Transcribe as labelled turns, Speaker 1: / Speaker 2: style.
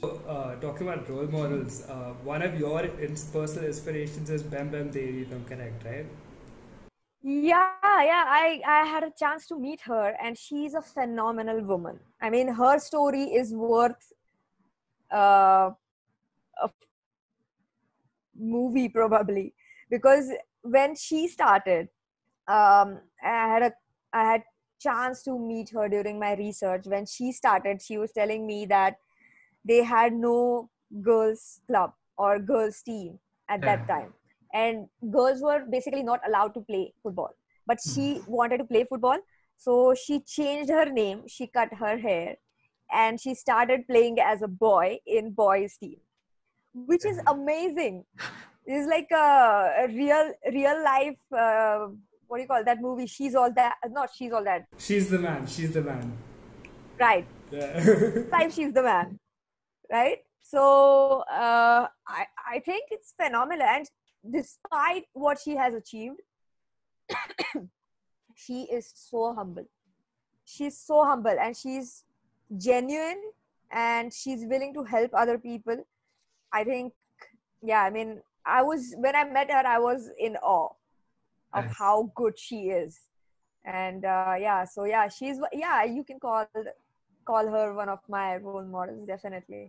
Speaker 1: Uh, talking about role models, uh, one of your personal inspirations is Bam Bam Devi, if i correct, right? Yeah, yeah. I, I had a chance to meet her, and she's a phenomenal woman. I mean, her story is worth uh, a movie, probably, because when she started, um, I had a I had chance to meet her during my research. When she started, she was telling me that they had no girls club or girls team at yeah. that time and girls were basically not allowed to play football but she hmm. wanted to play football so she changed her name she cut her hair and she started playing as a boy in boys team which is amazing this is like a, a real real life uh, what do you call that movie she's all that not she's all that she's the man she's the man right yeah. she's the man right? So uh, I I think it's phenomenal, and despite what she has achieved, she is so humble. She's so humble, and she's genuine, and she's willing to help other people. I think, yeah, I mean, I was when I met her, I was in awe of how good she is, and uh, yeah, so yeah, she's yeah, you can call call her one of my role models definitely